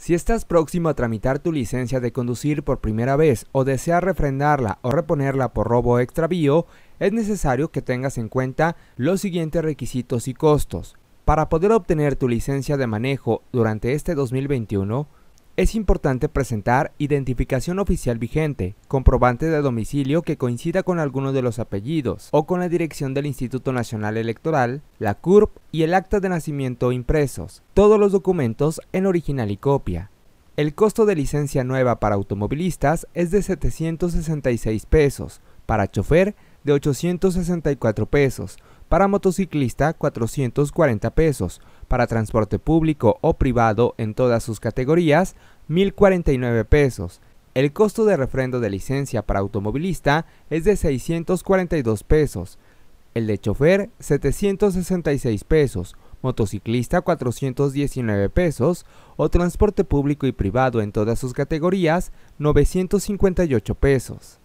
Si estás próximo a tramitar tu licencia de conducir por primera vez o deseas refrendarla o reponerla por robo extravío, es necesario que tengas en cuenta los siguientes requisitos y costos. Para poder obtener tu licencia de manejo durante este 2021, es importante presentar identificación oficial vigente, comprobante de domicilio que coincida con alguno de los apellidos o con la dirección del Instituto Nacional Electoral, la CURP y el acta de nacimiento impresos, todos los documentos en original y copia. El costo de licencia nueva para automovilistas es de 766 pesos, para chofer de 864 pesos, para motociclista 440 pesos, para transporte público o privado en todas sus categorías 1049 pesos. El costo de refrendo de licencia para automovilista es de 642 pesos, el de chofer 766 pesos, motociclista 419 pesos o transporte público y privado en todas sus categorías 958 pesos.